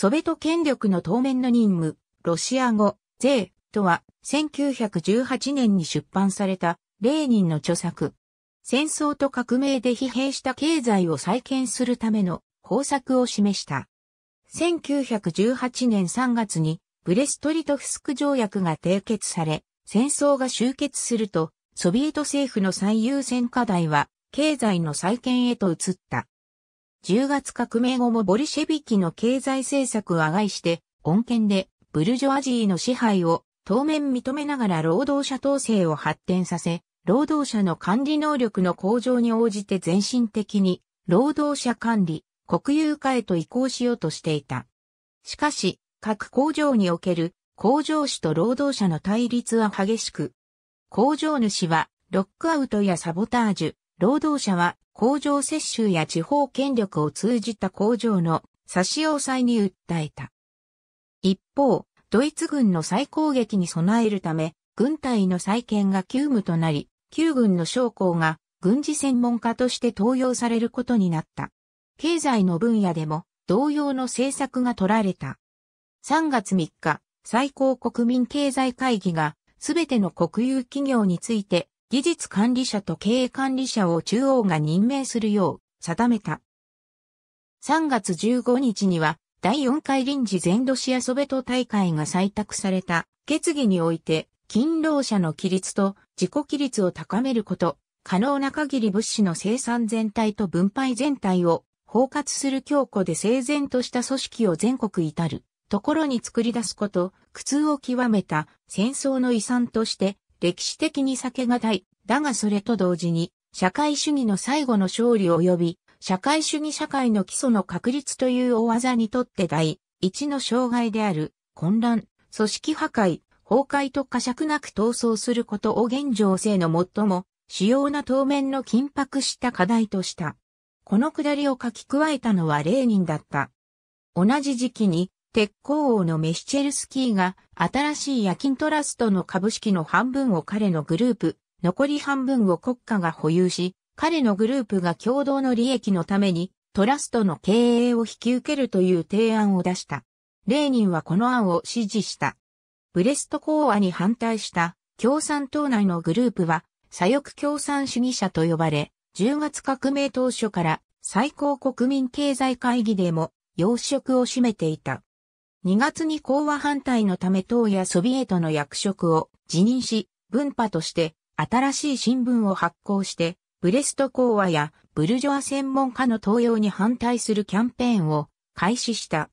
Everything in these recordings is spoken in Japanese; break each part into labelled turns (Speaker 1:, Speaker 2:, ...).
Speaker 1: ソビエト権力の当面の任務、ロシア語、税とは、1918年に出版された、レーニンの著作。戦争と革命で疲弊した経済を再建するための方策を示した。1918年3月に、ブレストリトフスク条約が締結され、戦争が終結すると、ソビエト政府の最優先課題は、経済の再建へと移った。10月革命後もボリシェビキの経済政策をいして、穏健でブルジョアジーの支配を当面認めながら労働者統制を発展させ、労働者の管理能力の向上に応じて全身的に労働者管理、国有化へと移行しようとしていた。しかし、各工場における工場主と労働者の対立は激しく、工場主はロックアウトやサボタージュ、労働者は工場接収や地方権力を通じた工場の差し押さえに訴えた。一方、ドイツ軍の再攻撃に備えるため、軍隊の再建が急務となり、旧軍の将校が軍事専門家として登用されることになった。経済の分野でも同様の政策が取られた。3月3日、最高国民経済会議がすべての国有企業について技術管理者と経営管理者を中央が任命するよう定めた。3月15日には第4回臨時全土市遊ソベト大会が採択された決議において勤労者の規律と自己規律を高めること、可能な限り物資の生産全体と分配全体を包括する強固で整然とした組織を全国至るところに作り出すこと、苦痛を極めた戦争の遺産として歴史的に避けがたい。だがそれと同時に、社会主義の最後の勝利及び、社会主義社会の基礎の確立という大技にとって第一の障害である、混乱、組織破壊、崩壊と過酌なく闘争することを現状性の最も主要な当面の緊迫した課題とした。このくだりを書き加えたのはレーニンだった。同じ時期に鉄鋼王のメヒチェルスキーが新しい夜勤トラストの株式の半分を彼のグループ、残り半分を国家が保有し、彼のグループが共同の利益のためにトラストの経営を引き受けるという提案を出した。レーニンはこの案を支持した。ブレスト講和に反対した共産党内のグループは左翼共産主義者と呼ばれ、10月革命当初から最高国民経済会議でも要職を占めていた。2月に講和反対のため党やソビエトの役職を辞任し、文派として新しい新聞を発行して、ブレスト講和やブルジョア専門家の登用に反対するキャンペーンを開始した。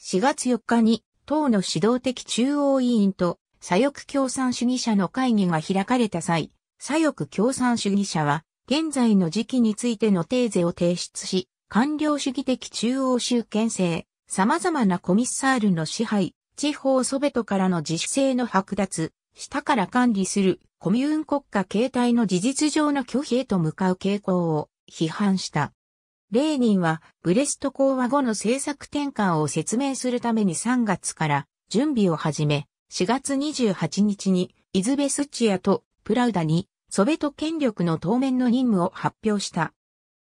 Speaker 1: 4月4日に党の指導的中央委員と左翼共産主義者の会議が開かれた際、左翼共産主義者は現在の時期についてのテーゼを提出し、官僚主義的中央集権制、様々なコミッサールの支配、地方ソベトからの自主性の剥奪、下から管理するコミューン国家形態の事実上の拒否へと向かう傾向を批判した。レーニンはブレスト講和後の政策転換を説明するために3月から準備を始め、4月28日にイズベスチアとプラウダにソベト権力の当面の任務を発表した。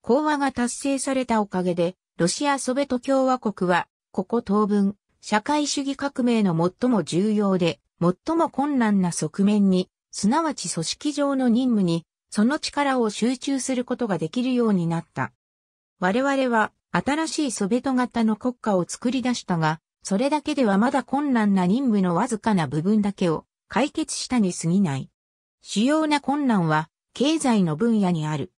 Speaker 1: 講和が達成されたおかげでロシアソベト共和国は、ここ当分、社会主義革命の最も重要で、最も困難な側面に、すなわち組織上の任務に、その力を集中することができるようになった。我々は、新しいソベト型の国家を作り出したが、それだけではまだ困難な任務のわずかな部分だけを解決したに過ぎない。主要な困難は、経済の分野にある。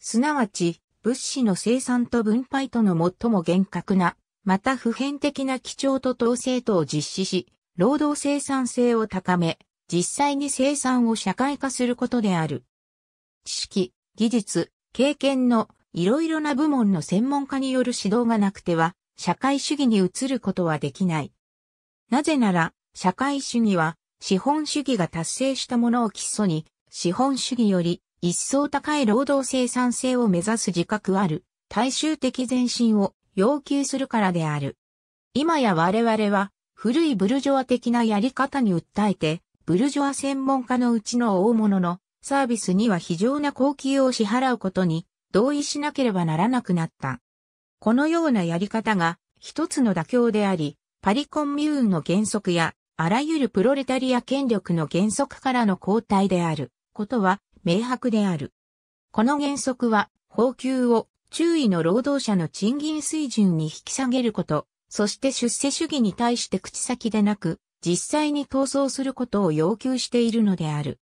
Speaker 1: すなわち、物資の生産と分配との最も厳格な、また普遍的な基調と統制とを実施し、労働生産性を高め、実際に生産を社会化することである。知識、技術、経験のいろいろな部門の専門家による指導がなくては、社会主義に移ることはできない。なぜなら、社会主義は資本主義が達成したものを基礎に、資本主義より一層高い労働生産性を目指す自覚ある、大衆的前進を要求するからである。今や我々は、古いブルジョア的なやり方に訴えて、ブルジョア専門家のうちの大物のサービスには非常な高級を支払うことに同意しなければならなくなった。このようなやり方が一つの妥協であり、パリコンミューンの原則やあらゆるプロレタリア権力の原則からの交代であることは明白である。この原則は、報給を注意の労働者の賃金水準に引き下げること、そして出世主義に対して口先でなく、実際に闘争することを要求しているのである。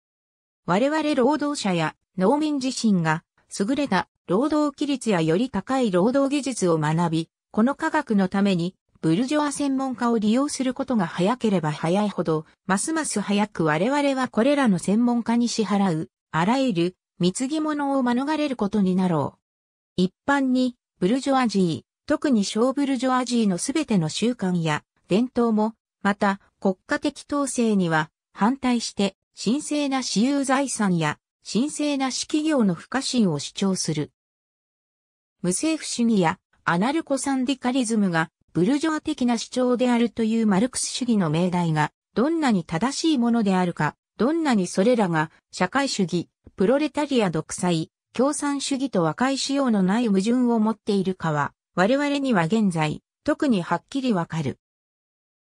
Speaker 1: 我々労働者や農民自身が優れた労働規律やより高い労働技術を学び、この科学のためにブルジョア専門家を利用することが早ければ早いほど、ますます早く我々はこれらの専門家に支払うあらゆる貢ぎ物を免れることになろう。一般に、ブルジョアジー、特に小ブルジョアジーのすべての習慣や伝統も、また国家的統制には反対して神聖な私有財産や神聖な私企業の不可侵を主張する。無政府主義やアナルコサンディカリズムがブルジョア的な主張であるというマルクス主義の命題がどんなに正しいものであるかどんなにそれらが社会主義、プロレタリア独裁、共産主義と和解しようのない矛盾を持っているかは、我々には現在、特にはっきりわかる。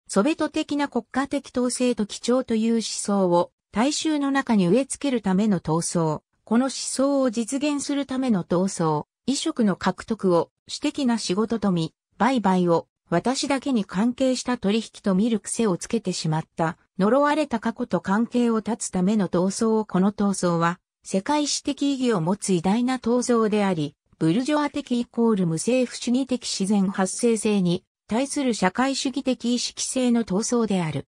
Speaker 1: ソベト的な国家的統制と基調という思想を大衆の中に植え付けるための闘争、この思想を実現するための闘争、移植の獲得を私的な仕事とみ、売買を私だけに関係した取引と見る癖をつけてしまった、呪われた過去と関係を断つための闘争をこの闘争は、世界史的意義を持つ偉大な闘争であり、ブルジョア的イコール無政府主義的自然発生性に対する社会主義的意識性の闘争である。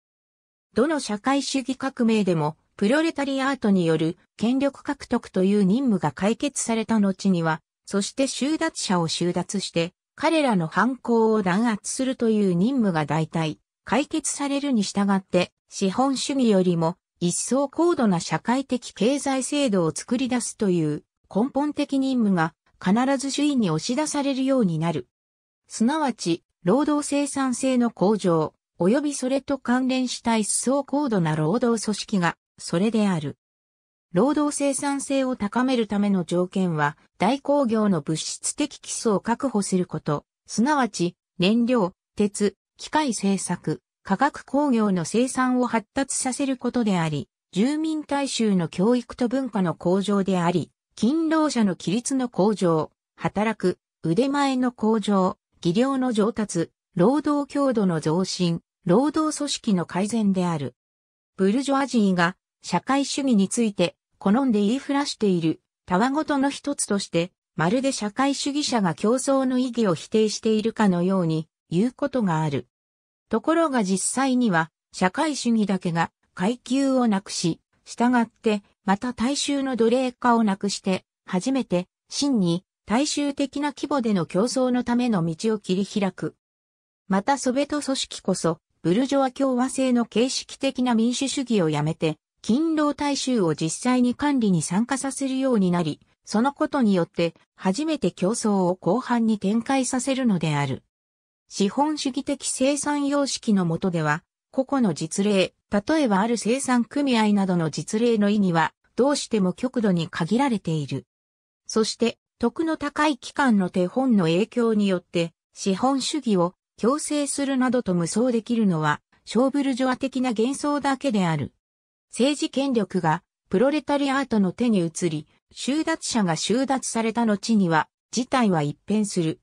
Speaker 1: どの社会主義革命でも、プロレタリアートによる権力獲得という任務が解決された後には、そして収奪者を収奪して、彼らの犯行を弾圧するという任務が大体解決されるに従って資本主義よりも一層高度な社会的経済制度を作り出すという根本的任務が必ず主位に押し出されるようになる。すなわち、労働生産性の向上、及びそれと関連した一層高度な労働組織が、それである。労働生産性を高めるための条件は、大工業の物質的基礎を確保すること、すなわち、燃料、鉄、機械製作、化学工業の生産を発達させることであり、住民大衆の教育と文化の向上であり、勤労者の規律の向上、働く、腕前の向上、技量の上達、労働強度の増進、労働組織の改善である。ブルジョアジーが社会主義について、好んで言いふらしている、たわごとの一つとして、まるで社会主義者が競争の意義を否定しているかのように、言うことがある。ところが実際には、社会主義だけが階級をなくし、従って、また大衆の奴隷化をなくして、初めて、真に、大衆的な規模での競争のための道を切り開く。またソベト組織こそ、ブルジョア共和制の形式的な民主主義をやめて、勤労大衆を実際に管理に参加させるようになり、そのことによって初めて競争を後半に展開させるのである。資本主義的生産様式の下では、個々の実例、例えばある生産組合などの実例の意義は、どうしても極度に限られている。そして、徳の高い機関の手本の影響によって、資本主義を強制するなどと無双できるのは、ショーブルジョア的な幻想だけである。政治権力がプロレタリアートの手に移り、収奪者が収奪された後には、事態は一変する。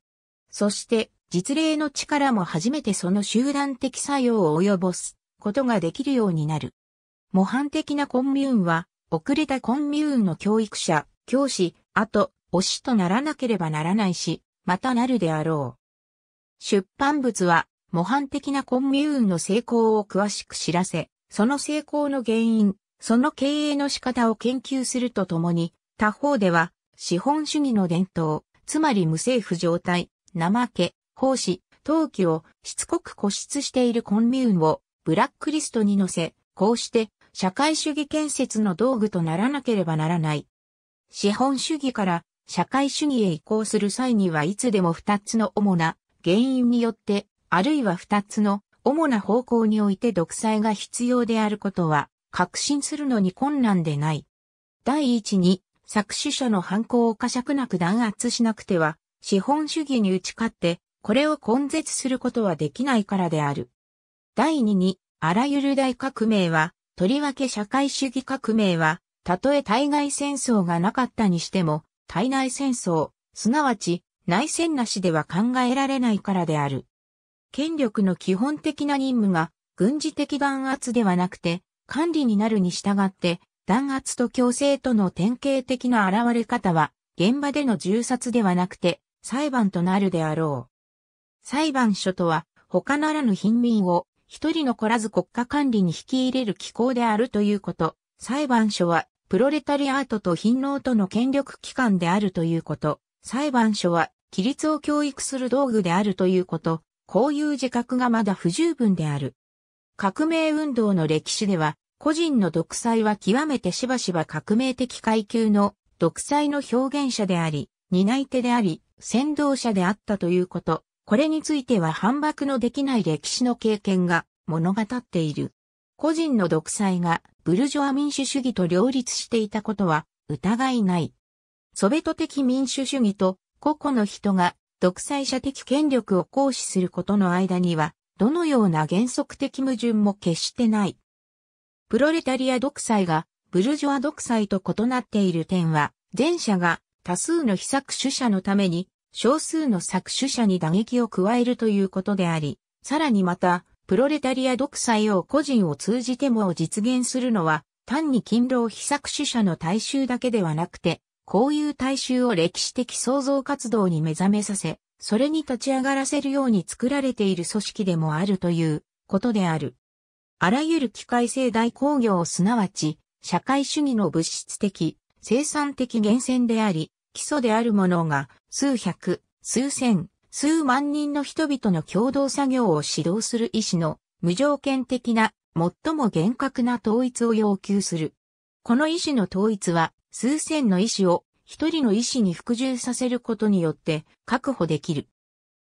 Speaker 1: そして、実例の力も初めてその集団的作用を及ぼすことができるようになる。模範的なコンミューンは、遅れたコンミューンの教育者、教師、あと、推しとならなければならないし、またなるであろう。出版物は、模範的なコンミューンの成功を詳しく知らせ、その成功の原因、その経営の仕方を研究するとともに、他方では、資本主義の伝統、つまり無政府状態、怠け、奉仕、投機をしつこく固執しているコンミューンをブラックリストに載せ、こうして社会主義建設の道具とならなければならない。資本主義から社会主義へ移行する際にはいつでも二つの主な原因によって、あるいは二つの主な方向において独裁が必要であることは、確信するのに困難でない。第一に、作詞者の犯行を過酌なく弾圧しなくては、資本主義に打ち勝って、これを根絶することはできないからである。第二に、あらゆる大革命は、とりわけ社会主義革命は、たとえ対外戦争がなかったにしても、対内戦争、すなわち内戦なしでは考えられないからである。権力の基本的な任務が軍事的弾圧ではなくて管理になるに従って弾圧と強制との典型的な現れ方は現場での銃殺ではなくて裁判となるであろう。裁判所とは他ならぬ貧民を一人残らず国家管理に引き入れる機構であるということ。裁判所はプロレタリアートと貧農との権力機関であるということ。裁判所は規律を教育する道具であるということ。こういう自覚がまだ不十分である。革命運動の歴史では、個人の独裁は極めてしばしば革命的階級の独裁の表現者であり、担い手であり、先導者であったということ。これについては反駁のできない歴史の経験が物語っている。個人の独裁がブルジョア民主主義と両立していたことは疑いない。ソベト的民主主義と個々の人が独裁者的権力を行使することの間には、どのような原則的矛盾も決してない。プロレタリア独裁がブルジョア独裁と異なっている点は、前者が多数の被作取者のために少数の作取者に打撃を加えるということであり、さらにまた、プロレタリア独裁を個人を通じてもを実現するのは、単に勤労被作取者の大衆だけではなくて、こういう大衆を歴史的創造活動に目覚めさせ、それに立ち上がらせるように作られている組織でもあるということである。あらゆる機械性大工業すなわち、社会主義の物質的、生産的源泉であり、基礎であるものが、数百、数千、数万人の人々の共同作業を指導する意思の、無条件的な、最も厳格な統一を要求する。この意思の統一は、数千の医師を一人の医師に服従させることによって確保できる。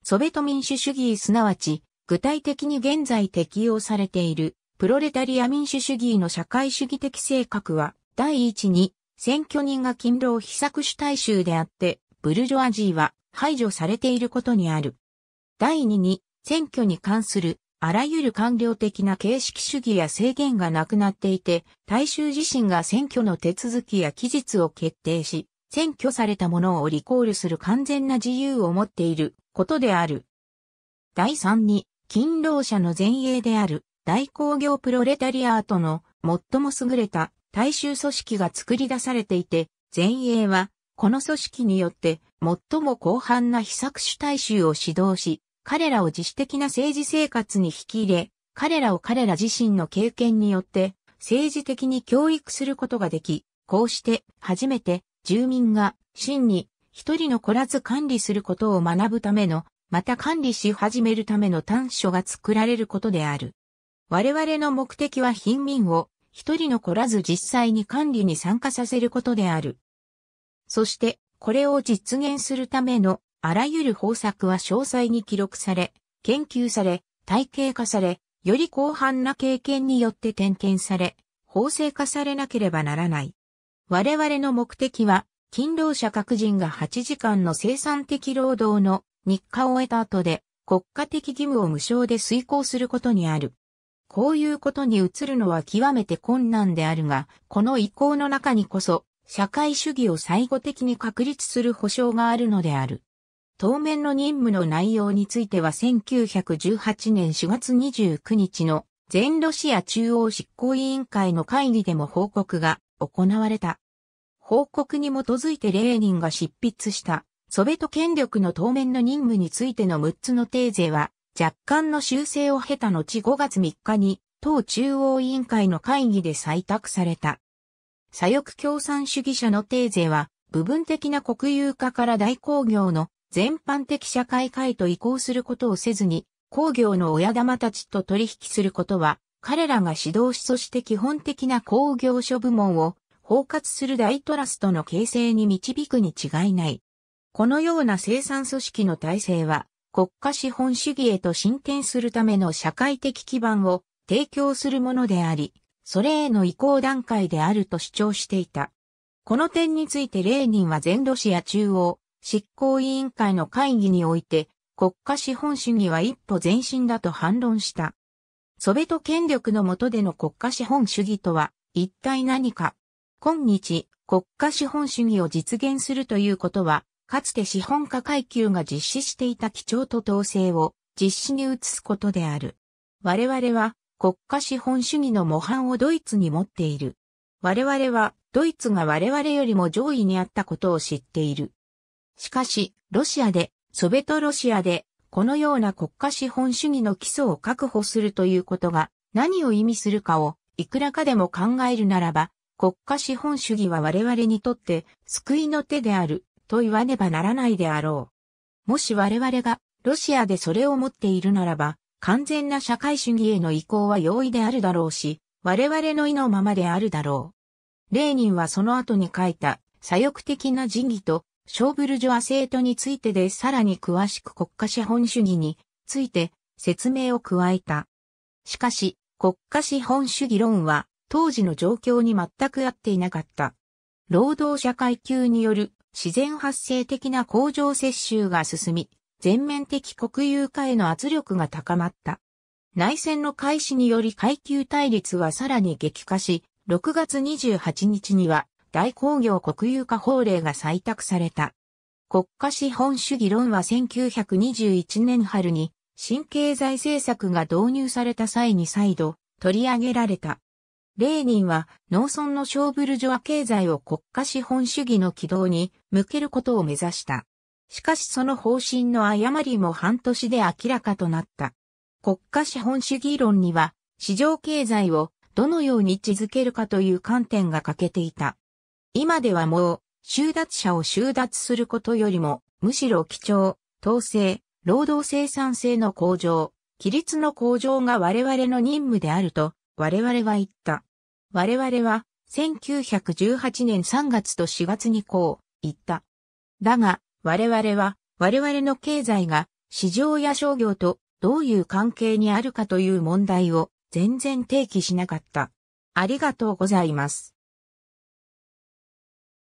Speaker 1: ソベト民主主義すなわち、具体的に現在適用されているプロレタリア民主主義の社会主義的性格は、第一に、選挙人が勤労被作主体衆であって、ブルジョアジーは排除されていることにある。第二に、選挙に関するあらゆる官僚的な形式主義や制限がなくなっていて、大衆自身が選挙の手続きや期日を決定し、選挙されたものをリコールする完全な自由を持っていることである。第3に、勤労者の前衛である大工業プロレタリアートの最も優れた大衆組織が作り出されていて、前衛はこの組織によって最も広範な被作主大衆を指導し、彼らを自主的な政治生活に引き入れ、彼らを彼ら自身の経験によって政治的に教育することができ、こうして初めて住民が真に一人の残らず管理することを学ぶための、また管理し始めるための短所が作られることである。我々の目的は貧民を一人の残らず実際に管理に参加させることである。そして、これを実現するためのあらゆる方策は詳細に記録され、研究され、体系化され、より広範な経験によって点検され、法制化されなければならない。我々の目的は、勤労者各人が8時間の生産的労働の日課を終えた後で、国家的義務を無償で遂行することにある。こういうことに移るのは極めて困難であるが、この意向の中にこそ、社会主義を最後的に確立する保障があるのである。当面の任務の内容については1918年4月29日の全ロシア中央執行委員会の会議でも報告が行われた。報告に基づいてレーニンが執筆したソベト権力の当面の任務についての6つのテーゼは若干の修正を経た後5月3日に党中央委員会の会議で採択された。左翼共産主義者のテーゼは部分的な国有化から大工業の全般的社会界と移行することをせずに、工業の親玉たちと取引することは、彼らが指導しそして基本的な工業所部門を包括する大トラストの形成に導くに違いない。このような生産組織の体制は、国家資本主義へと進展するための社会的基盤を提供するものであり、それへの移行段階であると主張していた。この点についてレーニンは全ロシア中央、執行委員会の会議において、国家資本主義は一歩前進だと反論した。ソベト権力の下での国家資本主義とは一体何か今日、国家資本主義を実現するということは、かつて資本家階級が実施していた基調と統制を実施に移すことである。我々は国家資本主義の模範をドイツに持っている。我々はドイツが我々よりも上位にあったことを知っている。しかし、ロシアで、ソベトロシアで、このような国家資本主義の基礎を確保するということが何を意味するかをいくらかでも考えるならば、国家資本主義は我々にとって救いの手であると言わねばならないであろう。もし我々がロシアでそれを持っているならば、完全な社会主義への移行は容易であるだろうし、我々の意のままであるだろう。レーニンはその後に書いた左翼的な人義とショーブルジョア政党についてでさらに詳しく国家資本主義について説明を加えた。しかし、国家資本主義論は当時の状況に全く合っていなかった。労働者階級による自然発生的な工場接収が進み、全面的国有化への圧力が高まった。内戦の開始により階級対立はさらに激化し、6月28日には大工業国有化法令が採択された。国家資本主義論は1921年春に新経済政策が導入された際に再度取り上げられた。レーニンは農村のショーブルジョア経済を国家資本主義の軌道に向けることを目指した。しかしその方針の誤りも半年で明らかとなった。国家資本主義論には市場経済をどのように位置づけるかという観点が欠けていた。今ではもう、収奪者を収奪することよりも、むしろ貴重、統制、労働生産性の向上、規律の向上が我々の任務であると、我々は言った。我々は、1918年3月と4月にこう、言った。だが、我々は、我々の経済が、市場や商業と、どういう関係にあるかという問題を、全然提起しなかった。ありがとうございます。